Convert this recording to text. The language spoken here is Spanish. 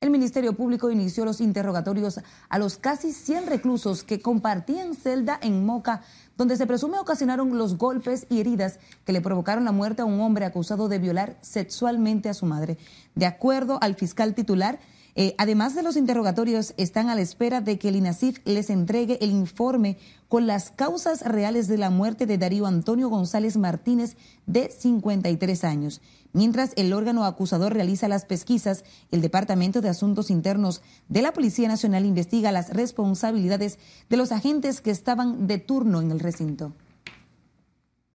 El Ministerio Público inició los interrogatorios a los casi 100 reclusos que compartían celda en Moca, donde se presume ocasionaron los golpes y heridas que le provocaron la muerte a un hombre acusado de violar sexualmente a su madre. De acuerdo al fiscal titular, eh, además de los interrogatorios, están a la espera de que el INASIF les entregue el informe con las causas reales de la muerte de Darío Antonio González Martínez, de 53 años. Mientras el órgano acusador realiza las pesquisas, el Departamento de Asuntos Internos de la Policía Nacional investiga las responsabilidades de los agentes que estaban de turno en el recinto.